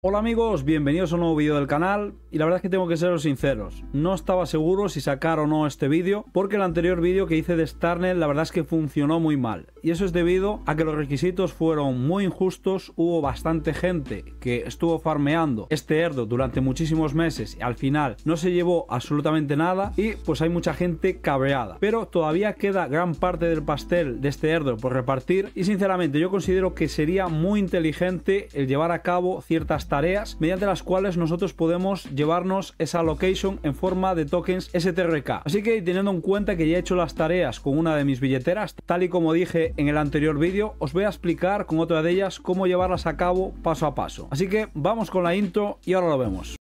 Hola amigos, bienvenidos a un nuevo vídeo del canal y la verdad es que tengo que seros sinceros, no estaba seguro si sacar o no este vídeo porque el anterior vídeo que hice de Starnet la verdad es que funcionó muy mal y eso es debido a que los requisitos fueron muy injustos, hubo bastante gente que estuvo farmeando este erdo durante muchísimos meses y al final no se llevó absolutamente nada y pues hay mucha gente cabreada, pero todavía queda gran parte del pastel de este erdo por repartir y sinceramente yo considero que sería muy inteligente el llevar a cabo ciertas tareas mediante las cuales nosotros podemos llevarnos esa location en forma de tokens STRK. Así que teniendo en cuenta que ya he hecho las tareas con una de mis billeteras, tal y como dije en el anterior vídeo, os voy a explicar con otra de ellas cómo llevarlas a cabo paso a paso. Así que vamos con la intro y ahora lo vemos.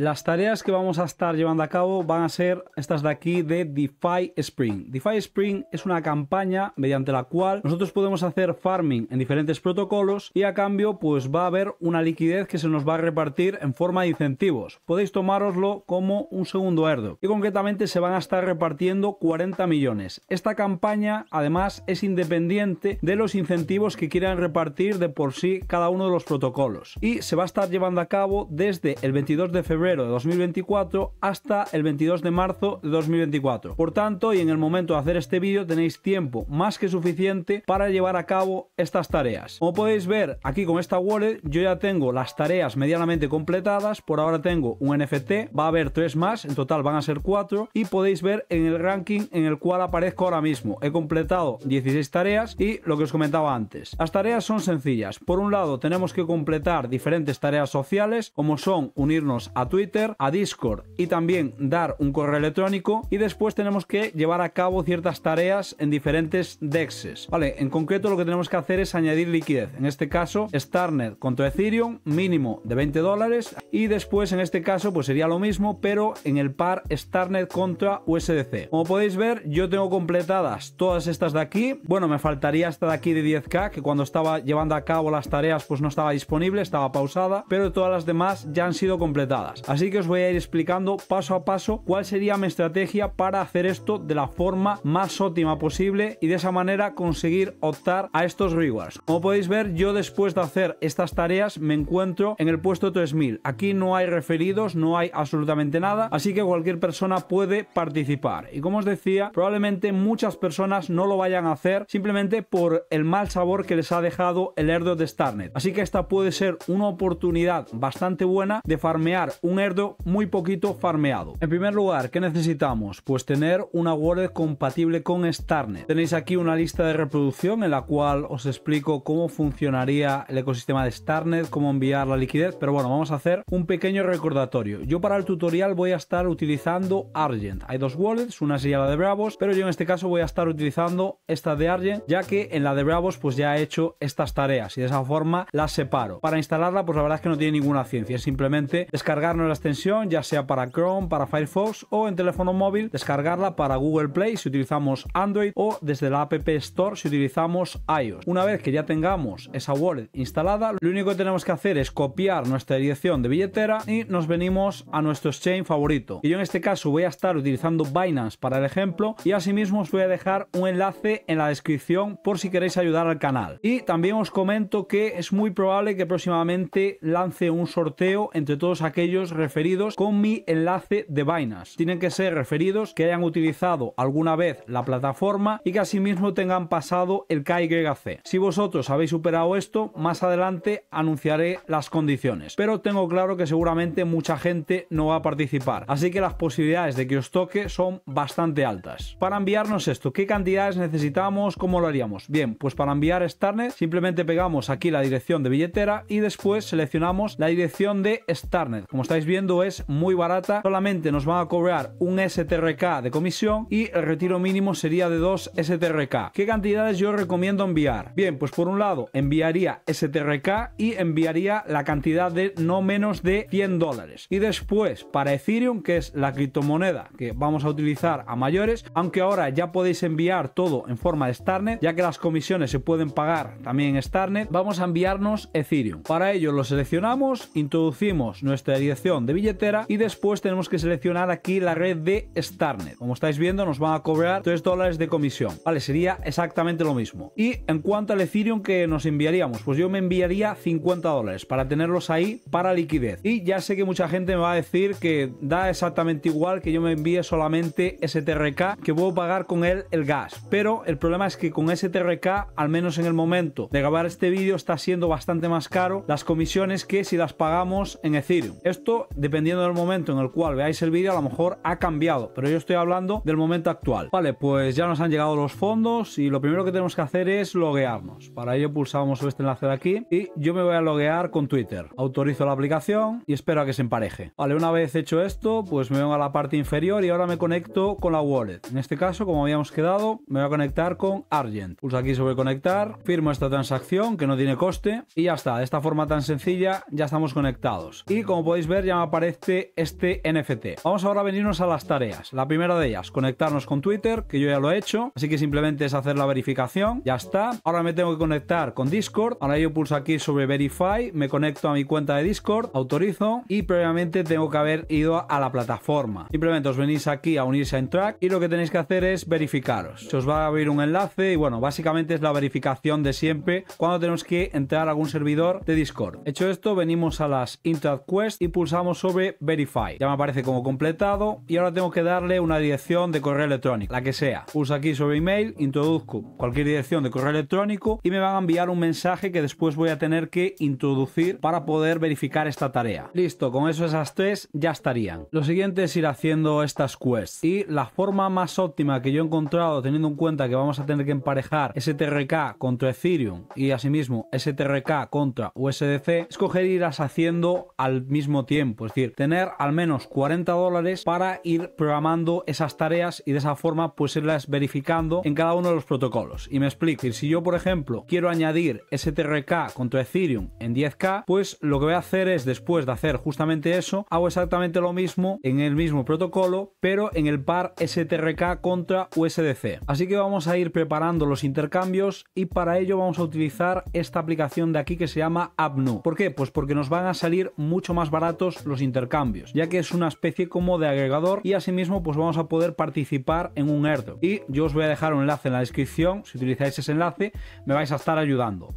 Las tareas que vamos a estar llevando a cabo van a ser estas de aquí de DeFi Spring. DeFi Spring es una campaña mediante la cual nosotros podemos hacer farming en diferentes protocolos y a cambio pues va a haber una liquidez que se nos va a repartir en forma de incentivos. Podéis tomároslo como un segundo airdrop y concretamente se van a estar repartiendo 40 millones. Esta campaña además es independiente de los incentivos que quieran repartir de por sí cada uno de los protocolos y se va a estar llevando a cabo desde el 22 de febrero de 2024 hasta el 22 de marzo de 2024. Por tanto, y en el momento de hacer este vídeo tenéis tiempo más que suficiente para llevar a cabo estas tareas. Como podéis ver aquí con esta wallet, yo ya tengo las tareas medianamente completadas. Por ahora tengo un NFT, va a haber tres más, en total van a ser cuatro. Y podéis ver en el ranking en el cual aparezco ahora mismo. He completado 16 tareas y lo que os comentaba antes. Las tareas son sencillas. Por un lado, tenemos que completar diferentes tareas sociales, como son unirnos a Twitter a Discord y también dar un correo electrónico y después tenemos que llevar a cabo ciertas tareas en diferentes dexes. Vale, en concreto lo que tenemos que hacer es añadir liquidez. En este caso, Starnet contra Ethereum, mínimo de 20 dólares y después en este caso pues sería lo mismo pero en el par Starnet contra USDC. Como podéis ver, yo tengo completadas todas estas de aquí. Bueno, me faltaría esta de aquí de 10k que cuando estaba llevando a cabo las tareas pues no estaba disponible, estaba pausada, pero todas las demás ya han sido completadas. Así que os voy a ir explicando paso a paso cuál sería mi estrategia para hacer esto de la forma más óptima posible y de esa manera conseguir optar a estos rewards. Como podéis ver, yo después de hacer estas tareas me encuentro en el puesto 3000. Aquí no hay referidos, no hay absolutamente nada, así que cualquier persona puede participar. Y como os decía, probablemente muchas personas no lo vayan a hacer simplemente por el mal sabor que les ha dejado el Erdo de Starnet. Así que esta puede ser una oportunidad bastante buena de farmear un muy poquito farmeado. En primer lugar, ¿qué necesitamos? Pues tener una wallet compatible con Starnet. Tenéis aquí una lista de reproducción en la cual os explico cómo funcionaría el ecosistema de Starnet, cómo enviar la liquidez, pero bueno, vamos a hacer un pequeño recordatorio. Yo para el tutorial voy a estar utilizando Argent. Hay dos wallets, una sería la de Bravos, pero yo en este caso voy a estar utilizando esta de Argent, ya que en la de Bravos pues ya he hecho estas tareas y de esa forma las separo. Para instalarla pues la verdad es que no tiene ninguna ciencia, es simplemente descargar la extensión, ya sea para Chrome, para Firefox o en teléfono móvil, descargarla para Google Play si utilizamos Android o desde la App Store si utilizamos iOS. Una vez que ya tengamos esa wallet instalada, lo único que tenemos que hacer es copiar nuestra dirección de billetera y nos venimos a nuestro exchange favorito. Y yo en este caso voy a estar utilizando Binance para el ejemplo y asimismo os voy a dejar un enlace en la descripción por si queréis ayudar al canal. Y también os comento que es muy probable que próximamente lance un sorteo entre todos aquellos referidos con mi enlace de vainas Tienen que ser referidos que hayan utilizado alguna vez la plataforma y que asimismo tengan pasado el KYC. Si vosotros habéis superado esto, más adelante anunciaré las condiciones. Pero tengo claro que seguramente mucha gente no va a participar. Así que las posibilidades de que os toque son bastante altas. Para enviarnos esto, ¿qué cantidades necesitamos? ¿Cómo lo haríamos? Bien, pues para enviar Starnet simplemente pegamos aquí la dirección de billetera y después seleccionamos la dirección de Starnet. Como estáis viendo es muy barata. Solamente nos van a cobrar un STRK de comisión y el retiro mínimo sería de 2 STRK. ¿Qué cantidades yo recomiendo enviar? Bien, pues por un lado enviaría STRK y enviaría la cantidad de no menos de 100 dólares. Y después para Ethereum, que es la criptomoneda que vamos a utilizar a mayores, aunque ahora ya podéis enviar todo en forma de Starnet, ya que las comisiones se pueden pagar también en Starnet, vamos a enviarnos Ethereum. Para ello lo seleccionamos, introducimos nuestra dirección de billetera y después tenemos que seleccionar aquí la red de Starnet. Como estáis viendo nos van a cobrar 3 dólares de comisión. Vale, sería exactamente lo mismo. Y en cuanto al Ethereum que nos enviaríamos, pues yo me enviaría 50 dólares para tenerlos ahí para liquidez. Y ya sé que mucha gente me va a decir que da exactamente igual que yo me envíe solamente STRK, que puedo pagar con él el gas. Pero el problema es que con STRK, al menos en el momento de grabar este vídeo, está siendo bastante más caro las comisiones que si las pagamos en Ethereum. Esto dependiendo del momento en el cual veáis el vídeo, a lo mejor ha cambiado, pero yo estoy hablando del momento actual. Vale, pues ya nos han llegado los fondos y lo primero que tenemos que hacer es loguearnos. Para ello pulsamos sobre este enlace de aquí y yo me voy a loguear con Twitter. Autorizo la aplicación y espero a que se empareje. Vale, una vez hecho esto, pues me vengo a la parte inferior y ahora me conecto con la wallet. En este caso, como habíamos quedado, me voy a conectar con Argent. pulsa aquí sobre conectar, firmo esta transacción que no tiene coste y ya está. De esta forma tan sencilla ya estamos conectados. Y como podéis ver, ya me aparece este, este NFT. Vamos ahora a venirnos a las tareas. La primera de ellas, conectarnos con Twitter, que yo ya lo he hecho, así que simplemente es hacer la verificación, ya está. Ahora me tengo que conectar con Discord, ahora yo pulso aquí sobre Verify, me conecto a mi cuenta de Discord, autorizo y previamente tengo que haber ido a la plataforma. Simplemente os venís aquí a unirse a Intrack y lo que tenéis que hacer es verificaros. Se os va a abrir un enlace y bueno, básicamente es la verificación de siempre cuando tenemos que entrar a algún servidor de Discord. Hecho esto, venimos a las Intrack Quest y pulsamos sobre Verify. Ya me aparece como completado y ahora tengo que darle una dirección de correo electrónico, la que sea. Pulsa aquí sobre email, introduzco cualquier dirección de correo electrónico y me van a enviar un mensaje que después voy a tener que introducir para poder verificar esta tarea. Listo, con eso esas tres ya estarían. Lo siguiente es ir haciendo estas quests y la forma más óptima que yo he encontrado teniendo en cuenta que vamos a tener que emparejar STRK contra Ethereum y asimismo STRK contra USDC, escoger irlas haciendo al mismo tiempo es decir, tener al menos 40 dólares para ir programando esas tareas y de esa forma pues irlas verificando en cada uno de los protocolos. Y me explico, si yo por ejemplo quiero añadir STRK contra Ethereum en 10k, pues lo que voy a hacer es después de hacer justamente eso, hago exactamente lo mismo en el mismo protocolo, pero en el par STRK contra USDC. Así que vamos a ir preparando los intercambios y para ello vamos a utilizar esta aplicación de aquí que se llama AppNu. ¿Por qué? Pues porque nos van a salir mucho más baratos los intercambios, ya que es una especie como de agregador y asimismo pues vamos a poder participar en un airdrop. Y yo os voy a dejar un enlace en la descripción, si utilizáis ese enlace me vais a estar ayudando.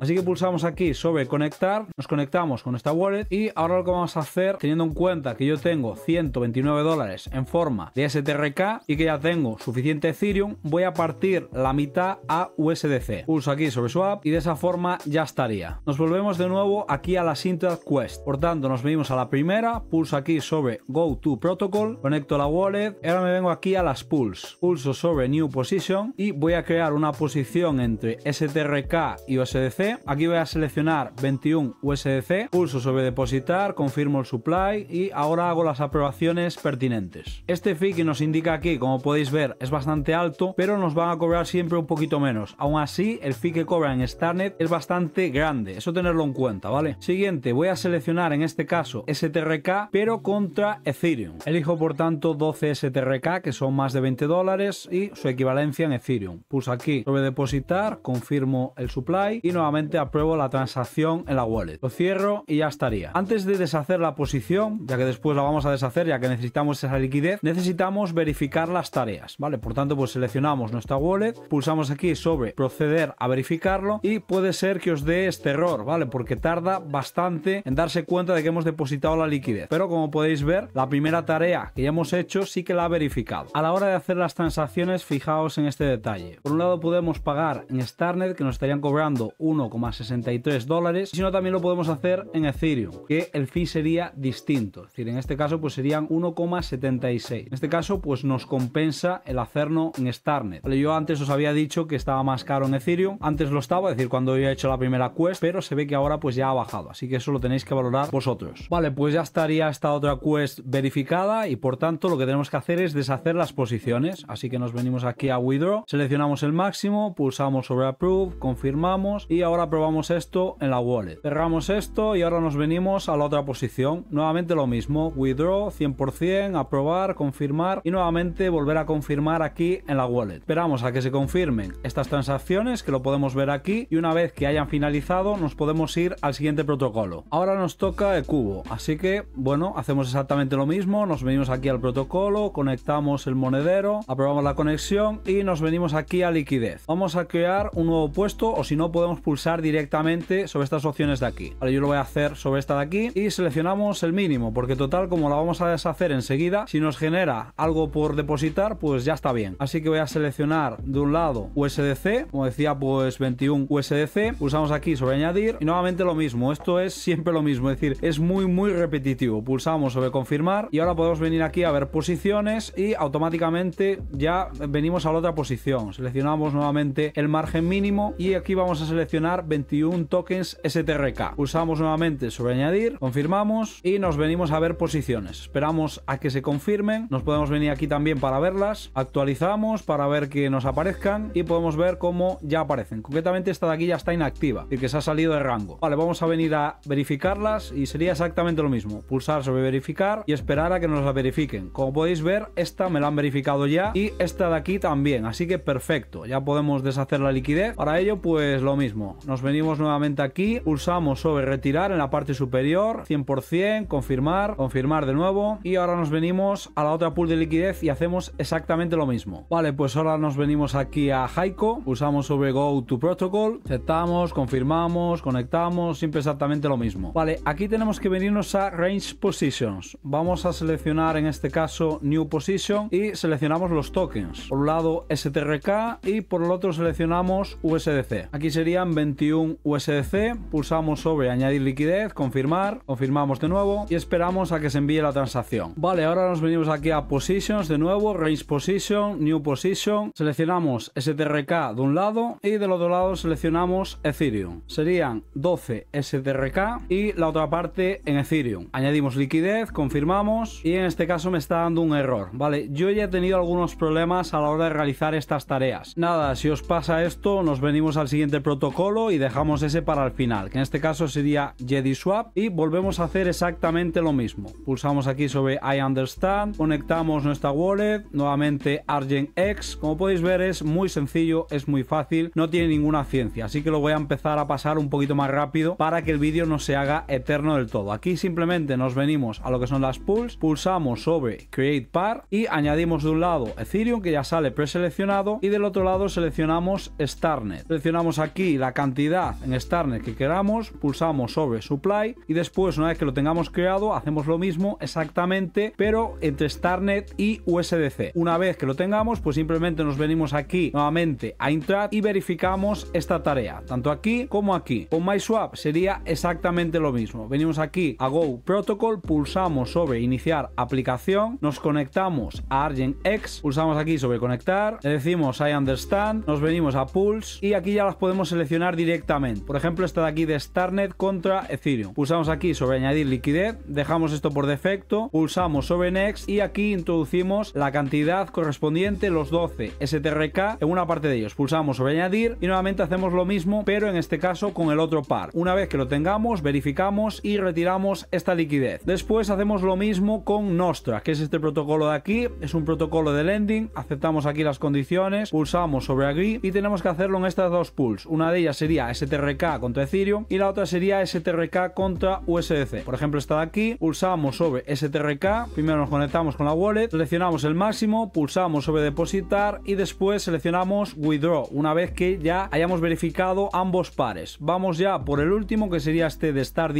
Así que pulsamos aquí sobre conectar, nos conectamos con esta wallet y ahora lo que vamos a hacer, teniendo en cuenta que yo tengo 129 dólares en forma de STRK y que ya tengo suficiente Ethereum, voy a partir la mitad a USDC. Pulso aquí sobre swap y de esa forma ya estaría. Nos volvemos de nuevo aquí a la Syntax Quest. Por tanto, nos venimos a la primera, pulso aquí sobre Go to Protocol, conecto la wallet, ahora me vengo aquí a las pulls Pulso sobre New Position y voy a crear una posición entre STRK y USDC Aquí voy a seleccionar 21 USDC, pulso sobre depositar, confirmo el supply y ahora hago las aprobaciones pertinentes. Este fee que nos indica aquí, como podéis ver, es bastante alto, pero nos van a cobrar siempre un poquito menos. Aún así, el fee que cobra en Starnet es bastante grande, eso tenerlo en cuenta, ¿vale? Siguiente, voy a seleccionar en este caso STRK, pero contra Ethereum. Elijo por tanto 12 STRK, que son más de 20 dólares, y su equivalencia en Ethereum. Pulso aquí sobre depositar, confirmo el supply y nos apruebo la transacción en la wallet. Lo cierro y ya estaría. Antes de deshacer la posición, ya que después la vamos a deshacer ya que necesitamos esa liquidez, necesitamos verificar las tareas, ¿vale? Por tanto, pues seleccionamos nuestra wallet, pulsamos aquí sobre proceder a verificarlo y puede ser que os dé este error, ¿vale? Porque tarda bastante en darse cuenta de que hemos depositado la liquidez. Pero como podéis ver, la primera tarea que ya hemos hecho sí que la ha verificado. A la hora de hacer las transacciones, fijaos en este detalle. Por un lado podemos pagar en Starnet que nos estarían cobrando un 1,63 dólares, sino también lo podemos hacer en Ethereum, que el fee sería distinto, es decir, en este caso pues serían 1,76. En este caso pues nos compensa el hacernos en Starnet. Vale, yo antes os había dicho que estaba más caro en Ethereum, antes lo estaba, es decir, cuando yo he hecho la primera quest, pero se ve que ahora pues ya ha bajado, así que eso lo tenéis que valorar vosotros. Vale, pues ya estaría esta otra quest verificada y por tanto lo que tenemos que hacer es deshacer las posiciones, así que nos venimos aquí a Withdraw, seleccionamos el máximo, pulsamos sobre Approve, confirmamos y ahora probamos esto en la wallet. Cerramos esto y ahora nos venimos a la otra posición. Nuevamente lo mismo, withdraw 100%, aprobar, confirmar y nuevamente volver a confirmar aquí en la wallet. Esperamos a que se confirmen estas transacciones que lo podemos ver aquí y una vez que hayan finalizado nos podemos ir al siguiente protocolo. Ahora nos toca el cubo, así que bueno, hacemos exactamente lo mismo, nos venimos aquí al protocolo, conectamos el monedero, aprobamos la conexión y nos venimos aquí a liquidez. Vamos a crear un nuevo puesto o si no podemos pulsar pulsar directamente sobre estas opciones de aquí. Ahora yo lo voy a hacer sobre esta de aquí y seleccionamos el mínimo, porque total, como la vamos a deshacer enseguida, si nos genera algo por depositar, pues ya está bien. Así que voy a seleccionar de un lado USDC, como decía, pues 21 USDC, pulsamos aquí sobre añadir y nuevamente lo mismo, esto es siempre lo mismo, es decir, es muy, muy repetitivo. Pulsamos sobre confirmar y ahora podemos venir aquí a ver posiciones y automáticamente ya venimos a la otra posición. Seleccionamos nuevamente el margen mínimo y aquí vamos a seleccionar 21 tokens STRK. Pulsamos nuevamente sobre añadir, confirmamos y nos venimos a ver posiciones. Esperamos a que se confirmen, nos podemos venir aquí también para verlas, actualizamos para ver que nos aparezcan y podemos ver cómo ya aparecen. Concretamente esta de aquí ya está inactiva, y que se ha salido de rango. Vale, vamos a venir a verificarlas y sería exactamente lo mismo. Pulsar sobre verificar y esperar a que nos la verifiquen. Como podéis ver, esta me la han verificado ya y esta de aquí también, así que perfecto. Ya podemos deshacer la liquidez. Para ello, pues lo mismo. Nos venimos nuevamente aquí, pulsamos sobre retirar en la parte superior, 100%, confirmar, confirmar de nuevo y ahora nos venimos a la otra pool de liquidez y hacemos exactamente lo mismo. Vale, pues ahora nos venimos aquí a Haiko, Usamos sobre Go to Protocol, aceptamos, confirmamos, conectamos, siempre exactamente lo mismo. Vale, aquí tenemos que venirnos a Range Positions. Vamos a seleccionar en este caso New Position y seleccionamos los tokens. Por un lado STRK y por el otro seleccionamos USDC. Aquí serían 21 USDC, pulsamos sobre añadir liquidez, confirmar, confirmamos de nuevo y esperamos a que se envíe la transacción. Vale, ahora nos venimos aquí a Positions de nuevo, Range Position, New Position, seleccionamos STRK de un lado y del otro lado seleccionamos Ethereum. Serían 12 STRK y la otra parte en Ethereum. Añadimos liquidez, confirmamos y en este caso me está dando un error, ¿vale? Yo ya he tenido algunos problemas a la hora de realizar estas tareas. Nada, si os pasa esto, nos venimos al siguiente protocolo y dejamos ese para el final, que en este caso sería Jedi Swap y volvemos a hacer exactamente lo mismo. Pulsamos aquí sobre I Understand, conectamos nuestra wallet, nuevamente Argent X. Como podéis ver es muy sencillo, es muy fácil, no tiene ninguna ciencia, así que lo voy a empezar a pasar un poquito más rápido para que el vídeo no se haga eterno del todo. Aquí simplemente nos venimos a lo que son las pools, pulsamos sobre Create Par y añadimos de un lado Ethereum que ya sale preseleccionado y del otro lado seleccionamos Starnet. Seleccionamos aquí la cantidad en Starnet que queramos, pulsamos sobre Supply y después una vez que lo tengamos creado hacemos lo mismo exactamente pero entre Starnet y USDC. Una vez que lo tengamos pues simplemente nos venimos aquí nuevamente a entrar y verificamos esta tarea, tanto aquí como aquí. Con MySwap sería exactamente lo mismo. Venimos aquí a Go Protocol, pulsamos sobre iniciar aplicación, nos conectamos a X pulsamos aquí sobre conectar, le decimos I understand, nos venimos a Pulse y aquí ya las podemos seleccionar directamente. Por ejemplo, esta de aquí de Starnet contra Ethereum. Pulsamos aquí sobre añadir liquidez, dejamos esto por defecto, pulsamos sobre Next y aquí introducimos la cantidad correspondiente, los 12 STRK en una parte de ellos. Pulsamos sobre añadir y nuevamente hacemos lo mismo, pero en este caso con el otro par. Una vez que lo tengamos, verificamos y retiramos esta liquidez. Después hacemos lo mismo con Nostra, que es este protocolo de aquí, es un protocolo de lending, aceptamos aquí las condiciones, pulsamos sobre agree y tenemos que hacerlo en estas dos pools. Una de ellas sería STRK contra Ethereum y la otra sería STRK contra USDC. Por ejemplo, esta de aquí, pulsamos sobre STRK, primero nos conectamos con la wallet, seleccionamos el máximo, pulsamos sobre depositar y después seleccionamos withdraw una vez que ya hayamos verificado ambos pares. Vamos ya por el último que sería este de Star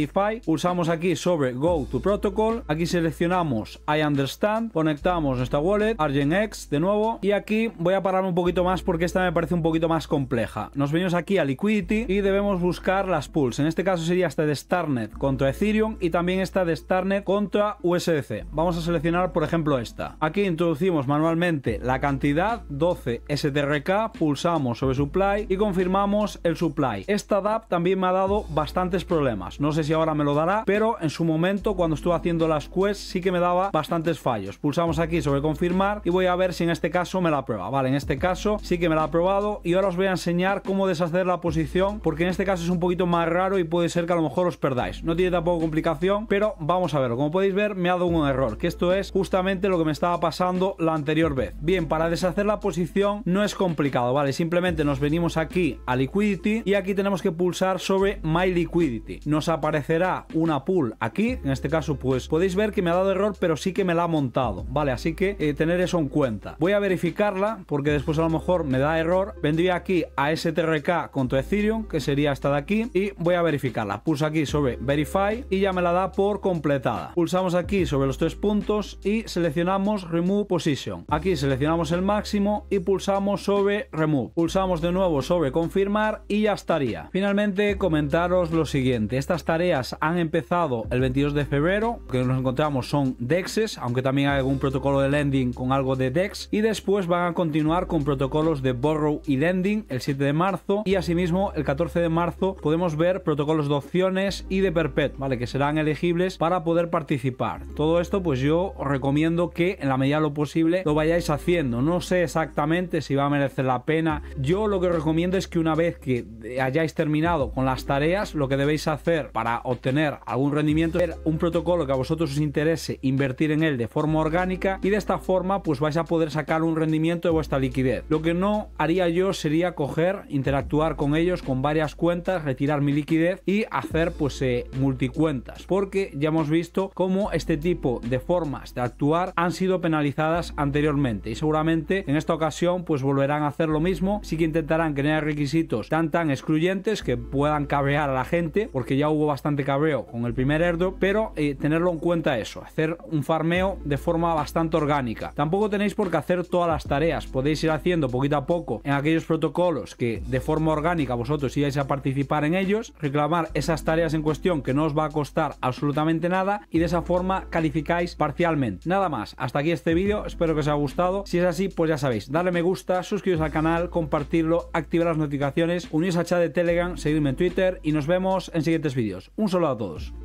pulsamos aquí sobre Go to Protocol, aquí seleccionamos I Understand, conectamos nuestra wallet, ArgentX de nuevo y aquí voy a parar un poquito más porque esta me parece un poquito más compleja. Nos venimos aquí al IQ y debemos buscar las pools. En este caso sería esta de Starnet contra Ethereum y también esta de Starnet contra USDC. Vamos a seleccionar, por ejemplo, esta. Aquí introducimos manualmente la cantidad 12 STRK, pulsamos sobre supply y confirmamos el supply. Esta DAP también me ha dado bastantes problemas. No sé si ahora me lo dará, pero en su momento cuando estuve haciendo las quests sí que me daba bastantes fallos. Pulsamos aquí sobre confirmar y voy a ver si en este caso me la prueba. Vale, en este caso sí que me la ha probado y ahora os voy a enseñar cómo deshacer la posibilidad porque en este caso es un poquito más raro y puede ser que a lo mejor os perdáis. No tiene tampoco complicación, pero vamos a verlo. Como podéis ver, me ha dado un error, que esto es justamente lo que me estaba pasando la anterior vez. Bien, para deshacer la posición no es complicado, ¿vale? Simplemente nos venimos aquí a Liquidity y aquí tenemos que pulsar sobre My Liquidity. Nos aparecerá una pool aquí, en este caso pues podéis ver que me ha dado error, pero sí que me la ha montado, ¿vale? Así que eh, tener eso en cuenta. Voy a verificarla porque después a lo mejor me da error. Vendría aquí a strk con tu Ethereum, que sería esta de aquí, y voy a verificarla. Pulso aquí sobre Verify y ya me la da por completada. Pulsamos aquí sobre los tres puntos y seleccionamos Remove Position. Aquí seleccionamos el máximo y pulsamos sobre Remove. Pulsamos de nuevo sobre Confirmar y ya estaría. Finalmente, comentaros lo siguiente. Estas tareas han empezado el 22 de febrero, que nos encontramos son DEXes, aunque también hay algún protocolo de lending con algo de DEX, y después van a continuar con protocolos de Borrow y Lending el 7 de marzo y asimismo el 14 de marzo, podemos ver protocolos de opciones y de perpet, ¿vale? Que serán elegibles para poder participar. Todo esto, pues yo os recomiendo que en la medida lo posible lo vayáis haciendo. No sé exactamente si va a merecer la pena. Yo lo que recomiendo es que una vez que hayáis terminado con las tareas, lo que debéis hacer para obtener algún rendimiento es un protocolo que a vosotros os interese invertir en él de forma orgánica y de esta forma pues vais a poder sacar un rendimiento de vuestra liquidez. Lo que no haría yo sería coger, interactuar con ellos con varias cuentas, retirar mi liquidez y hacer pues eh, multicuentas. Porque ya hemos visto cómo este tipo de formas de actuar han sido penalizadas anteriormente y seguramente en esta ocasión pues volverán a hacer lo mismo. Sí que intentarán crear requisitos tan tan excluyentes que puedan cabrear a la gente porque ya hubo bastante cabreo con el primer ERDO pero eh, tenerlo en cuenta eso, hacer un farmeo de forma bastante orgánica. Tampoco tenéis por qué hacer todas las tareas, podéis ir haciendo poquito a poco en aquellos protocolos que de forma orgánica a vosotros a participar en ellos, reclamar esas tareas en cuestión que no os va a costar absolutamente nada y de esa forma calificáis parcialmente. Nada más, hasta aquí este vídeo, espero que os haya gustado. Si es así, pues ya sabéis, darle me gusta, suscribiros al canal, compartirlo, activar las notificaciones, unirse a chat de Telegram, seguirme en Twitter y nos vemos en siguientes vídeos. Un saludo a todos.